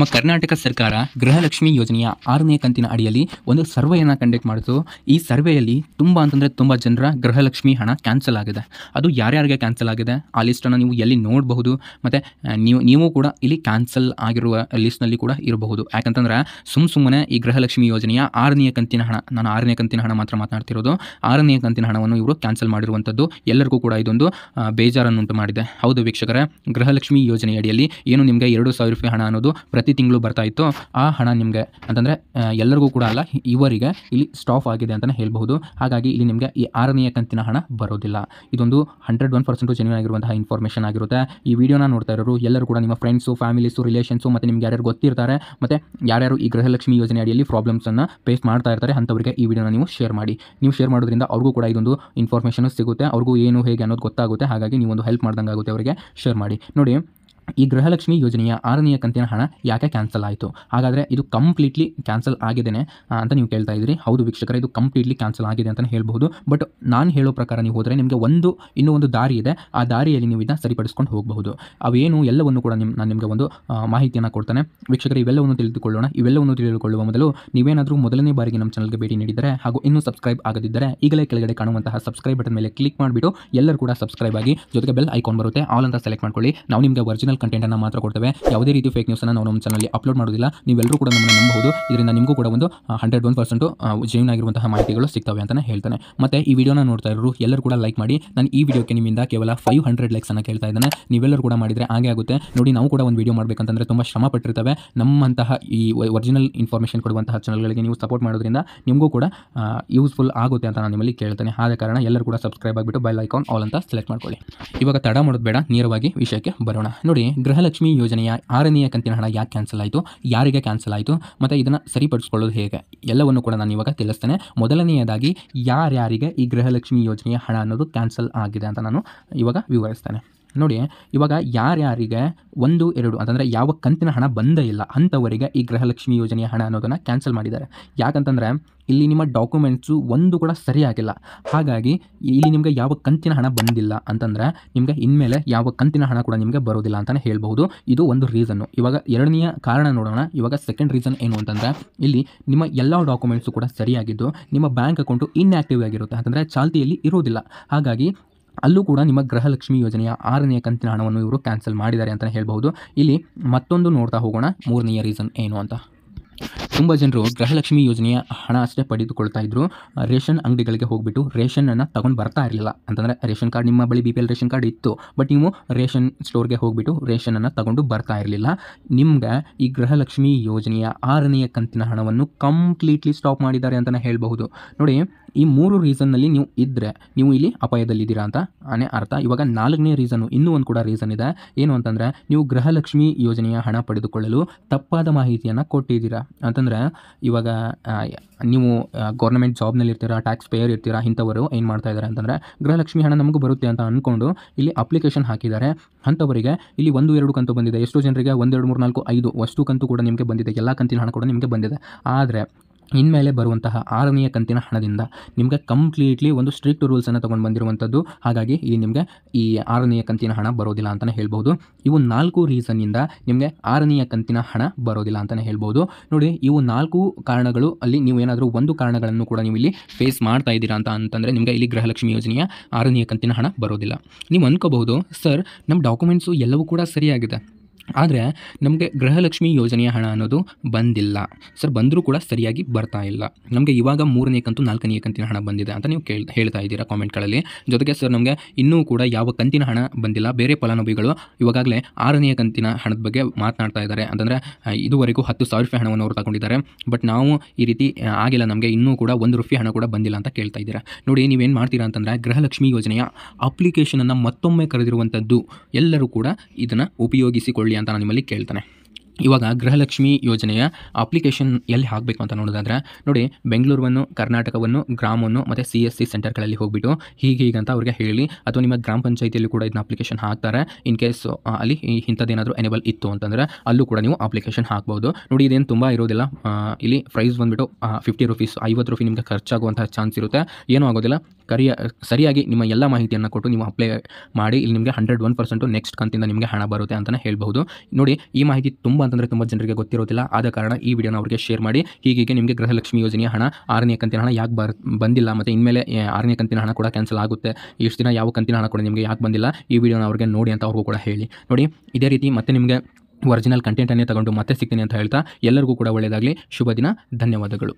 ನಮ್ಮ ಕರ್ನಾಟಕ ಸರ್ಕಾರ ಗೃಹಲಕ್ಷ್ಮಿ ಯೋಜನೆಯ ಆರನೇ ಕಂತಿನ ಅಡಿಯಲ್ಲಿ ಒಂದು ಸರ್ವೆಯನ್ನು ಕಂಡಕ್ಟ್ ಮಾಡಿತು ಈ ಸರ್ವೆಯಲ್ಲಿ ತುಂಬ ಅಂತಂದರೆ ತುಂಬ ಜನರ ಗೃಹಲಕ್ಷ್ಮಿ ಹಣ ಕ್ಯಾನ್ಸಲ್ ಆಗಿದೆ ಅದು ಯಾರ್ಯಾರಿಗೆ ಕ್ಯಾನ್ಸಲ್ ಆಗಿದೆ ಆ ಲಿಸ್ಟನ್ನು ನೀವು ಎಲ್ಲಿ ನೋಡಬಹುದು ಮತ್ತು ನೀವು ನೀವು ಕೂಡ ಇಲ್ಲಿ ಕ್ಯಾನ್ಸಲ್ ಆಗಿರುವ ಲಿಸ್ಟ್ನಲ್ಲಿ ಕೂಡ ಇರಬಹುದು ಯಾಕಂತಂದ್ರೆ ಸುಮ್ಮ ಸುಮ್ಮನೆ ಈ ಗೃಹಲಕ್ಷ್ಮಿ ಯೋಜನೆಯ ಆರನೇ ಕಂತಿನ ಹಣ ನಾನು ಆರನೇ ಕಂತಿನ ಹಣ ಮಾತ್ರ ಮಾತನಾಡ್ತಿರೋದು ಆರನೇ ಕಂತಿನ ಹಣವನ್ನು ಇವರು ಕ್ಯಾನ್ಸಲ್ ಮಾಡಿರುವಂಥದ್ದು ಎಲ್ಲರಿಗೂ ಕೂಡ ಇದೊಂದು ಬೇಜಾರನ್ನುಂಟು ಮಾಡಿದೆ ಹೌದು ವೀಕ್ಷಕರ ಗೃಹಲಕ್ಷ್ಮಿ ಯೋಜನೆಯಡಿಯಲ್ಲಿ ಏನು ನಿಮಗೆ ಎರಡು ಸಾವಿರ ರೂಪಾಯಿ ಹಣ ಅನ್ನೋದು ಪ್ರತಿ ಪ್ರತಿ ತಿಂಗಳು ಬರ್ತಾ ಇತ್ತು ಆ ಹಣ ನಿಮಗೆ ಅಂತಂದರೆ ಎಲ್ಲರಿಗೂ ಕೂಡ ಅಲ್ಲ ಇವರಿಗೆ ಇಲ್ಲಿ ಸ್ಟಾಫ್ ಆಗಿದೆ ಅಂತಲೇ ಹೇಳ್ಬಹುದು ಹಾಗಾಗಿ ಇಲ್ಲಿ ನಿಮಗೆ ಈ ಆರನೆಯ ಕಂತಿನ ಹಣ ಬರೋದಿಲ್ಲ ಇದೊಂದು ಹಂಡ್ರೆಡ್ ಒನ್ ಪರ್ಸೆಂಟು ಜೆನ್ಯೂನ್ ಆಗಿರುವಂತಹ ಇನ್ಫಾರ್ಮೇಷನ್ ಆಗಿರುತ್ತೆ ಈ ವಿಡಿಯೋನ ನೋಡ್ತಾ ಇರೋರು ಎಲ್ಲರೂ ಕೂಡ ನಿಮ್ಮ ಫ್ರೆಂಡ್ಸು ಫ್ಯಾಮಿಲೀಸು ರಿಲೇಷನ್ಸು ಮತ್ತು ನಿಮ್ಗೆ ಯಾರ್ಯಾರು ಗೊತ್ತಿರ್ತಾರೆ ಮತ್ತು ಯಾರ್ಯಾರು ಈ ಗೃಹಲಕ್ಷ್ಮಿ ಯೋಜನೆ ಅಡಿಯಲ್ಲಿ ಪ್ರಾಬ್ಲಮ್ಸನ್ನು ಫೇಸ್ ಮಾಡ್ತಾ ಇರ್ತಾರೆ ಅಂಥವರಿಗೆ ಈ ವಿಡಿಯೋನ ನೀವು ಶೇರ್ ಮಾಡಿ ನೀವು ಶೇರ್ ಮಾಡೋದ್ರಿಂದ ಅವ್ರಿಗೂ ಕೂಡ ಇದೊಂದು ಇನ್ಫಾರ್ಮೇಷನ್ ಸಿಗುತ್ತೆ ಅವ್ರಿಗೂ ಏನು ಹೇಗೆ ಅನ್ನೋದು ಗೊತ್ತಾಗುತ್ತೆ ಹಾಗಾಗಿ ನೀವೊಂದು ಹೆಲ್ಪ್ ಮಾಡ್ದಂಗೆ ಆಗುತ್ತೆ ಅವರಿಗೆ ಶೇರ್ ಮಾಡಿ ನೋಡಿ ಈ ಗೃಹಲಕ್ಷ್ಮಿ ಯೋಜನೆಯ ಆರನೆಯ ಕಂತಿನ ಹಣ ಯಾಕೆ ಕ್ಯಾನ್ಸಲ್ ಆಯಿತು ಹಾಗಾದರೆ ಇದು ಕಂಪ್ಲೀಟ್ಲಿ ಕ್ಯಾನ್ಸಲ್ ಆಗಿದ್ದೇನೆ ಅಂತ ನೀವು ಕೇಳ್ತಾ ಇದ್ದೀರಿ ಹೌದು ವೀಕ್ಷಕರ ಇದು ಕಂಪ್ಲೀಟ್ಲಿ ಕ್ಯಾನ್ಸಲ್ ಆಗಿದೆ ಅಂತಲೇ ಹೇಳ್ಬೋದು ಬಟ್ ನಾನು ಹೇಳೋ ಪ್ರಕಾರ ನೀವು ಹೋದರೆ ನಿಮಗೆ ಒಂದು ಇನ್ನೂ ಒಂದು ದಾರಿ ಇದೆ ಆ ದಾರಿಯಲ್ಲಿ ನೀವು ಇದನ್ನು ಸರಿಪಡಿಸ್ಕೊಂಡು ಹೋಗಬಹುದು ಅವೇನು ಎಲ್ಲವನ್ನು ಕೂಡ ನಿಮ್ಮ ನಾನು ನಿಮಗೆ ಒಂದು ಮಾಹಿತಿಯನ್ನು ಕೊಡ್ತಾನೆ ವೀಕ್ಷಕರು ಇವೆಲ್ಲವನ್ನು ತಿಳಿದುಕೊಳ್ಳೋಣ ಇವೆಲ್ಲವನ್ನು ತಿಳಿದುಕೊಳ್ಳುವ ಮೊದಲು ನೀವೇನಾದರೂ ಮೊದಲನೇ ಬಾರಿಗೆ ನಮ್ಮ ಚಾನಲ್ಗೆ ಭೇಟಿ ನೀಡಿದರೆ ಹಾಗೂ ಇನ್ನೂ ಸಬ್ಸ್ಕ್ರೈಬ್ ಆಗದಿದ್ದರೆ ಈಗಲೇ ಕೆಳಗಡೆ ಕಾಣುವಂತಹ ಸಬ್ಸ್ಕ್ರೈಬ್ ಬಟನ್ ಮೇಲೆ ಕ್ಲಿಕ್ ಮಾಡಿಬಿಟ್ಟು ಎಲ್ಲರೂ ಕೂಡ ಸಬ್ಸ್ಕ್ರೈಬ್ ಆಗಿ ಜೊತೆಗೆ ಬೆಲ್ ಐಕಾನ್ ಬರುತ್ತೆ ಆಲ್ ಅಂತ ಸೆಲೆಕ್ಟ್ ಮಾಡ್ಕೊಳ್ಳಿ ನಾವು ನಿಮಗೆ ಒರಿಜಿನಲ್ ಕಂಟೆಂಟ್ ಅನ್ನು ಮಾತ್ರ ಕೊಡ್ತೇವೆ ಯಾವುದೇ ರೀತಿ ಫೇಕ್ ನ್ಯೂಸನ್ನು ನಾವು ನಮ್ಮ ಚಾನಲ್ ಅಪ್ಲೋಡ್ ಮಾಡೋದಿಲ್ಲ ನೀವೆಲ್ಲರೂ ಕೂಡ ನಮ್ಮನ್ನು ನಂಬಬಹುದು ಇದರಿಂದ ನಿಮಗೂ ಕೂಡ ಒಂದು ಹಂಡ್ರೆಡ್ ಒನ್ ಪರ್ಸೆಂಟು ಜೈನ್ ಆಗಿರುವಂತಹ ಮಾಹಿತಿಗಳು ಸಿಗ್ತವೆ ಅಂತಲೇ ಹೇಳ್ತಾನೆ ಮತ್ತೆ ಈ ವಿಡಿಯೋನ ನೋಡ್ತಾ ಇರೋರು ಎಲ್ಲರೂ ಕೂಡ ಲೈಕ್ ಮಾಡಿ ನಾನು ಈ ವಿಡಿಯೋಕ್ಕೆ ನಿಮ್ಮಿಂದ ಕೇವಲ ಫೈವ್ ಹಂಡ್ರೆಡ್ ಅನ್ನು ಕೇಳ್ತಾ ಇದ್ದಾನೆ ನೀವೆಲ್ಲರೂ ಕೂಡ ಮಾಡಿದರೆ ಹಾಗೆ ಆಗುತ್ತೆ ನೋಡಿ ನಾವು ಕೂಡ ಒಂದು ವಿಡಿಯೋ ಮಾಡಬೇಕಂತಂದರೆ ತುಂಬ ಶ್ರಮ ಪಟ್ಟಿರ್ತವೆ ನಮ್ಮಂತಹ ಈ ಒರಿಜಿನಲ್ ಇನ್ಫಾರ್ಮೇಷನ್ ಕೊಡುವಂತಹ ಚಾನಲ್ಗಳಿಗೆ ನೀವು ಸಪೋರ್ಟ್ ಮಾಡೋದ್ರಿಂದ ನಿಮಗೂ ಕೂಡ ಯೂಸ್ಫುಲ್ ಆಗುತ್ತೆ ಅಂತ ನಾನು ನಿಮ್ಮಲ್ಲಿ ಕೇಳ್ತೇನೆ ಆದ ಕಾರಣ ಎಲ್ಲರೂ ಕೂಡ ಸಬ್ಸ್ಕ್ರೈಬ್ ಆಗಿಬಿಟ್ಟು ಬೆಲ್ ಐಕಾನ್ ಆಲ್ ಅಂತ ಸೆಲೆಕ್ಟ್ ಮಾಡ್ಕೊಳ್ಳಿ ಇವಾಗ ತಡ ಮಾಡೋದು ಬೇಡ ನೇರವಾಗಿ ವಿಷಯಕ್ಕೆ ಬರೋಣ ನೋಡಿ ಗೃಹಲಕ್ಷ್ಮಿ ಯೋಜನೆಯ ಆರನೆಯ ಕಂತಿನ ಹಣ ಯಾಕೆ ಕ್ಯಾನ್ಸಲ್ ಆಯಿತು ಯಾರಿಗೆ ಕ್ಯಾನ್ಸಲ್ ಆಯಿತು ಮತ್ತು ಇದನ್ನು ಸರಿಪಡಿಸ್ಕೊಳ್ಳೋದು ಹೇಗೆ ಎಲ್ಲವನ್ನು ಕೂಡ ನಾನು ಇವಾಗ ತಿಳಿಸ್ತೇನೆ ಮೊದಲನೆಯದಾಗಿ ಯಾರ್ಯಾರಿಗೆ ಈ ಗೃಹಲಕ್ಷ್ಮಿ ಯೋಜನೆಯ ಹಣ ಅನ್ನೋದು ಕ್ಯಾನ್ಸಲ್ ಆಗಿದೆ ಅಂತ ನಾನು ಇವಾಗ ವಿವರಿಸ್ತೇನೆ ನೋಡಿ ಇವಾಗ ಯಾರ್ಯಾರಿಗೆ ಒಂದು ಎರಡು ಅಂತಂದರೆ ಯಾವ ಕಂತಿನ ಹಣ ಬಂದೇ ಇಲ್ಲ ಅಂಥವರಿಗೆ ಈ ಗೃಹಲಕ್ಷ್ಮಿ ಯೋಜನೆಯ ಹಣ ಅನ್ನೋದನ್ನು ಕ್ಯಾನ್ಸಲ್ ಮಾಡಿದ್ದಾರೆ ಯಾಕಂತಂದರೆ ಇಲ್ಲಿ ನಿಮ್ಮ ಡಾಕ್ಯುಮೆಂಟ್ಸು ಒಂದು ಕೂಡ ಸರಿಯಾಗಿಲ್ಲ ಹಾಗಾಗಿ ಇಲ್ಲಿ ನಿಮಗೆ ಯಾವ ಕಂತಿನ ಹಣ ಬಂದಿಲ್ಲ ಅಂತಂದರೆ ನಿಮಗೆ ಇನ್ಮೇಲೆ ಯಾವ ಕಂತಿನ ಹಣ ಕೂಡ ನಿಮಗೆ ಬರೋದಿಲ್ಲ ಅಂತಲೇ ಹೇಳ್ಬಹುದು ಇದು ಒಂದು ರೀಸನ್ನು ಇವಾಗ ಎರಡನೆಯ ಕಾರಣ ನೋಡೋಣ ಇವಾಗ ಸೆಕೆಂಡ್ ರೀಸನ್ ಏನು ಅಂತಂದರೆ ಇಲ್ಲಿ ನಿಮ್ಮ ಎಲ್ಲ ಡಾಕ್ಯುಮೆಂಟ್ಸು ಕೂಡ ಸರಿಯಾಗಿದ್ದು ನಿಮ್ಮ ಬ್ಯಾಂಕ್ ಅಕೌಂಟು ಇನ್ಆಕ್ಟಿವ್ ಆಗಿರುತ್ತೆ ಅಂತಂದರೆ ಚಾಲ್ತಿಯಲ್ಲಿ ಇರೋದಿಲ್ಲ ಹಾಗಾಗಿ ಅಲ್ಲೂ ಕೂಡ ನಿಮ್ಮ ಗೃಹಲಕ್ಷ್ಮಿ ಯೋಜನೆಯ ಆರನೆಯ ಕಂತಿನ ಹಣವನ್ನು ಇವರು ಕ್ಯಾನ್ಸಲ್ ಮಾಡಿದ್ದಾರೆ ಅಂತಲೇ ಹೇಳ್ಬೋದು ಇಲ್ಲಿ ಮತ್ತೊಂದು ನೋಡ್ತಾ ಹೋಗೋಣ ಮೂರನೆಯ ರೀಸನ್ ಏನು ಅಂತ ತುಂಬ ಜನರು ಗೃಹಲಕ್ಷ್ಮಿ ಯೋಜನೆಯ ಹಣ ಅಷ್ಟೇ ಪಡೆದುಕೊಳ್ತಾ ಇದ್ದರು ರೇಷನ್ ಅಂಗಡಿಗಳಿಗೆ ಹೋಗ್ಬಿಟ್ಟು ರೇಷನ್ ಅನ್ನು ತಗೊಂಡು ಬರ್ತಾ ಇರಲಿಲ್ಲ ಅಂತಂದರೆ ರೇಷನ್ ಕಾರ್ಡ್ ನಿಮ್ಮ ಬಳಿ B P L ration card ಇತ್ತು ಬಟ್ ನೀವು ರೇಷನ್ ಸ್ಟೋರ್ಗೆ ಹೋಗಿಬಿಟ್ಟು ರೇಷನನ್ನು ತಗೊಂಡು ಬರ್ತಾ ಇರಲಿಲ್ಲ ನಿಮ್ಗೆ ಈ ಗೃಹಲಕ್ಷ್ಮಿ ಯೋಜನೆಯ ಆರನೆಯ ಕಂತಿನ ಹಣವನ್ನು ಕಂಪ್ಲೀಟ್ಲಿ ಸ್ಟಾಪ್ ಮಾಡಿದ್ದಾರೆ ಅಂತಲೇ ಹೇಳಬಹುದು ನೋಡಿ ಈ ಮೂರು ರೀಸನ್ನಲ್ಲಿ ನೀವು ಇದ್ದರೆ ನೀವು ಇಲ್ಲಿ ಅಪಾಯದಲ್ಲಿದ್ದೀರಾ ಅಂತ ಅನೇ ಅರ್ಥ ಇವಾಗ ನಾಲ್ಕನೇ ರೀಸನ್ ಇನ್ನೂ ಒಂದು ಕೂಡ ರೀಸನ್ ಇದೆ ಏನು ಅಂತಂದ್ರೆ ನೀವು ಗೃಹಲಕ್ಷ್ಮಿ ಯೋಜನೆಯ ಹಣ ಪಡೆದುಕೊಳ್ಳಲು ತಪ್ಪಾದ ಮಾಹಿತಿಯನ್ನು ಕೊಟ್ಟಿದ್ದೀರಾ ಅಂತ ಅಂದರೆ ಇವಾಗ ನೀವು ಗೌರ್ಮೆಂಟ್ ಜಾಬ್ನಲ್ಲಿ ಇರ್ತೀರಾ ಟ್ಯಾಕ್ಸ್ ಪೇಯರ್ ಇರ್ತೀರಾ ಇಂಥವರು ಏನು ಮಾಡ್ತಾ ಇದ್ದಾರೆ ಅಂತಂದರೆ ಗೃಹಲಕ್ಷ್ಮಿ ಹಣ ನಮಗೂ ಬರುತ್ತೆ ಅಂತ ಅಂದ್ಕೊಂಡು ಇಲ್ಲಿ ಅಪ್ಲಿಕೇಶನ್ ಹಾಕಿದ್ದಾರೆ ಅಂಥವರಿಗೆ ಇಲ್ಲಿ ಒಂದು ಎರಡು ಕಂತು ಬಂದಿದೆ ಎಷ್ಟೋ ಜನರಿಗೆ ಒಂದೆರಡು ಮೂರು ನಾಲ್ಕು ಐದು ವಸ್ತು ಕಂತು ಕೂಡ ನಿಮಗೆ ಬಂದಿದೆ ಎಲ್ಲ ಕಂತಿನ ಹಣ ಕೂಡ ನಿಮಗೆ ಬಂದಿದೆ ಆದರೆ ಇನ್ಮೇಲೆ ಬರುವಂತಹ ಆರನೆಯ ಕಂತಿನ ಹಣದಿಂದ ನಿಮಗೆ ಕಂಪ್ಲೀಟ್ಲಿ ಒಂದು ಸ್ಟ್ರಿಕ್ಟ್ ರೂಲ್ಸನ್ನು ತೊಗೊಂಡು ಬಂದಿರುವಂಥದ್ದು ಹಾಗಾಗಿ ಈ ನಿಮಗೆ ಈ ಆರನೆಯ ಕಂತಿನ ಹಣ ಬರೋದಿಲ್ಲ ಅಂತಲೇ ಹೇಳ್ಬೋದು ಇವು ನಾಲ್ಕು ರೀಸನ್ನಿಂದ ನಿಮಗೆ ಆರನೆಯ ಕಂತಿನ ಹಣ ಬರೋದಿಲ್ಲ ಅಂತಲೇ ಹೇಳ್ಬೋದು ನೋಡಿ ಇವು ನಾಲ್ಕು ಕಾರಣಗಳು ಅಲ್ಲಿ ನೀವು ಏನಾದರೂ ಒಂದು ಕಾರಣಗಳನ್ನು ಕೂಡ ನೀವು ಇಲ್ಲಿ ಫೇಸ್ ಮಾಡ್ತಾ ಇದ್ದೀರಾ ಅಂತ ಅಂತಂದರೆ ನಿಮಗೆ ಇಲ್ಲಿ ಗೃಹಲಕ್ಷ್ಮಿ ಯೋಜನೆಯ ಆರನೆಯ ಕಂತಿನ ಹಣ ಬರೋದಿಲ್ಲ ನೀವು ಅಂದ್ಕೋಬಹುದು ಸರ್ ನಮ್ಮ ಡಾಕ್ಯುಮೆಂಟ್ಸು ಎಲ್ಲವೂ ಕೂಡ ಸರಿಯಾಗಿದೆ ಆದರೆ ನಮಗೆ ಗೃಹಲಕ್ಷ್ಮಿ ಯೋಜನೆಯ ಹಣ ಅನ್ನೋದು ಬಂದಿಲ್ಲ ಸರ್ ಬಂದರೂ ಕೂಡ ಸರಿಯಾಗಿ ಬರ್ತಾ ಇಲ್ಲ ನಮಗೆ ಇವಾಗ ಮೂರನೇ ಕಂತು ನಾಲ್ಕನೇ ಕಂತಿನ ಹಣ ಬಂದಿದೆ ಅಂತ ನೀವು ಕೇಳ್ ಹೇಳ್ತಾ ಇದ್ದೀರಾ ಕಾಮೆಂಟ್ಗಳಲ್ಲಿ ಜೊತೆಗೆ ಸರ್ ನಮಗೆ ಇನ್ನೂ ಕೂಡ ಯಾವ ಕಂತಿನ ಹಣ ಬಂದಿಲ್ಲ ಬೇರೆ ಫಲಾನುಭವಿಗಳು ಇವಾಗಲೇ ಆರನೇ ಕಂತಿನ ಹಣದ ಬಗ್ಗೆ ಮಾತನಾಡ್ತಾ ಇದ್ದಾರೆ ಅಂತಂದರೆ ಇದುವರೆಗೂ ಹತ್ತು ಸಾವಿರ ರೂಪಾಯಿ ಹಣವನ್ನು ಅವರು ತಗೊಂಡಿದ್ದಾರೆ ಬಟ್ ನಾವು ಈ ರೀತಿ ಆಗಿಲ್ಲ ನಮಗೆ ಇನ್ನೂ ಕೂಡ ಒಂದು ರೂಪಾಯಿ ಹಣ ಕೂಡ ಬಂದಿಲ್ಲ ಅಂತ ಕೇಳ್ತಾ ಇದ್ದೀರಾ ನೋಡಿ ನೀವೇನು ಮಾಡ್ತೀರಾ ಅಂತಂದರೆ ಗೃಹಲಕ್ಷ್ಮಿ ಯೋಜನೆಯ ಅಪ್ಲಿಕೇಶನನ್ನು ಮತ್ತೊಮ್ಮೆ ಕರೆದಿರುವಂಥದ್ದು ಎಲ್ಲರೂ ಕೂಡ ಇದನ್ನು ಉಪಯೋಗಿಸಿಕೊಳ್ಳಿ ಅಂತ ನಾನು ನಿಮ್ಮಲ್ಲಿ ಕೇಳ್ತಾನೆ ಇವಾಗ ಗೃಹಲಕ್ಷ್ಮಿ ಯೋಜನೆಯ ಅಪ್ಲಿಕೇಶನ್ ಎಲ್ಲಿ ಹಾಕಬೇಕು ಅಂತ ನೋಡೋದಾದ್ರೆ ನೋಡಿ ಬೆಂಗಳೂರನ್ನು ಕರ್ನಾಟಕವನ್ನು ಗ್ರಾಮವನ್ನು ಮತ್ತು ಸಿ ಎಸ್ ಸಿ ಸೆಂಟರ್ಗಳಲ್ಲಿ ಹೋಗ್ಬಿಟ್ಟು ಹೀಗೆ ಹೀಗಂತ ಅವ್ರಿಗೆ ಹೇಳಿ ಅಥವಾ ನಿಮ್ಮ ಗ್ರಾಮ ಪಂಚಾಯಿತಿಯಲ್ಲಿ ಕೂಡ ಇದನ್ನ ಅಪ್ಲಿಕೇಶನ್ ಹಾಕ್ತಾರೆ ಇನ್ ಕೇಸ್ ಅಲ್ಲಿ ಇಂಥದ್ದೇನಾದರೂ ಎನೇಬಲ್ ಇತ್ತು ಅಂತಂದರೆ ಅಲ್ಲೂ ಕೂಡ ನೀವು ಅಪ್ಲಿಕೇಶನ್ ಹಾಕ್ಬೋದು ನೋಡಿ ಇದೇನು ತುಂಬ ಇರೋದಿಲ್ಲ ಇಲ್ಲಿ ಪ್ರೈಸ್ ಬಂದುಬಿಟ್ಟು ಫಿಫ್ಟಿ ರುಪೀಸ್ ಐವತ್ತು ರುಪೀ ನಿಮಗೆ ಖರ್ಚಾಗುವಂತಹ ಚಾನ್ಸ್ ಇರುತ್ತೆ ಏನೂ ಆಗೋದಿಲ್ಲ ಕರಿಯ ಸರಿಯಾಗಿ ನಿಮ್ಮ ಎಲ್ಲ ಮಾಹಿತಿಯನ್ನು ಕೊಟ್ಟು ನೀವು ಅಪ್ಲೈ ಮಾಡಿ ಇಲ್ಲಿ ನಿಮಗೆ ಹಂಡ್ರೆಡ್ ಒನ್ ಪರ್ಸೆಂಟು ನೆಕ್ಸ್ಟ್ ಕಂತಿಂದ ನಿಮಗೆ ಹಣ ಬರುತ್ತೆ ಅಂತಲೇ ಹೇಳ್ಬೋದು ನೋಡಿ ಈ ಮಾಹಿತಿ ತುಂಬ ಅಂತಂದರೆ ತುಂಬ ಜನರಿಗೆ ಗೊತ್ತಿರೋದಿಲ್ಲ ಆದ ಕಾರಣ ಈ ವಿಡಿಯೋನ ಅವರಿಗೆ ಶೇರ್ ಮಾಡಿ ಹೀಗೆ ನಿಮಗೆ ಗೃಹಲಕ್ಷ್ಮಿ ಯೋಜನೆಯ ಹಣ ಆರನೇ ಕಂತಿನ ಹಣ ಯಾಕೆ ಬರ್ ಬಂದಿಲ್ಲ ಮತ್ತು ಇನ್ಮೇಲೆ ಆರನೇ ಕಂತಿನ ಹಣ ಕೂಡ ಕ್ಯಾನ್ಸಲ್ ಆಗುತ್ತೆ ಇಷ್ಟು ದಿನ ಯಾವ ಕಂತಿನ ಹಣ ಕೂಡ ನಿಮಗೆ ಯಾಕೆ ಬಂದಿಲ್ಲ ಈ ವಿಡಿಯೋನ ಅವ್ರಿಗೆ ನೋಡಿ ಅಂತ ಅವ್ರಿಗೂ ಕೂಡ ಹೇಳಿ ನೋಡಿ ಇದೇ ರೀತಿ ಮತ್ತೆ ನಿಮಗೆ ಒರಿಜಿನಲ್ ಕಂಟೆಂಟನ್ನೇ ತಗೊಂಡು ಮತ್ತೆ ಸಿಗ್ತೀನಿ ಅಂತ ಹೇಳ್ತಾ ಎಲ್ಲರಿಗೂ ಕೂಡ ಒಳ್ಳೆಯದಾಗಲಿ ಶುಭ ದಿನ ಧನ್ಯವಾದಗಳು